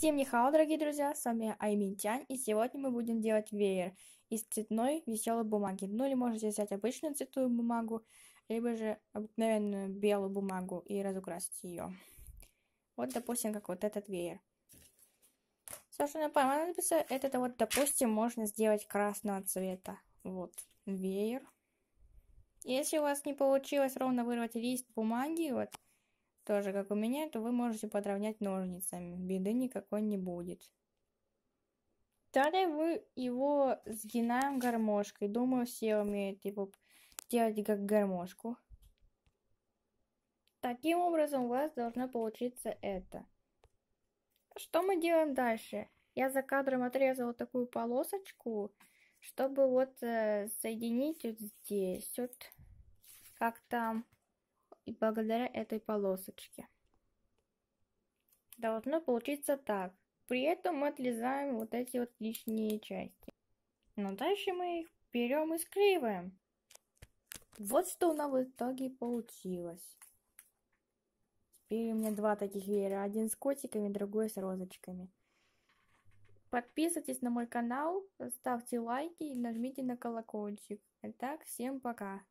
Всем нихао, дорогие друзья, с вами Аймин Тянь, и сегодня мы будем делать веер из цветной веселой бумаги. Ну или можете взять обычную цветную бумагу, либо же обыкновенную белую бумагу и разукрасить ее. Вот, допустим, как вот этот веер. Все, что нам понадобится, это вот, допустим, можно сделать красного цвета. Вот, веер. Если у вас не получилось ровно вырвать лист бумаги, вот, тоже как у меня, то вы можете подровнять ножницами. Беды никакой не будет. Далее вы его сгинаем гармошкой. Думаю, все умеют его делать как гармошку. Таким образом у вас должно получиться это. Что мы делаем дальше? Я за кадром отрезала такую полосочку, чтобы вот э, соединить вот здесь, вот как там и благодаря этой полосочке. Должно получиться так. При этом мы отрезаем вот эти вот лишние части. Но дальше мы их берем и склеиваем. Вот что у нас в итоге получилось. Теперь у меня два таких веера. Один с котиками, другой с розочками. Подписывайтесь на мой канал, ставьте лайки и нажмите на колокольчик. Итак, всем пока!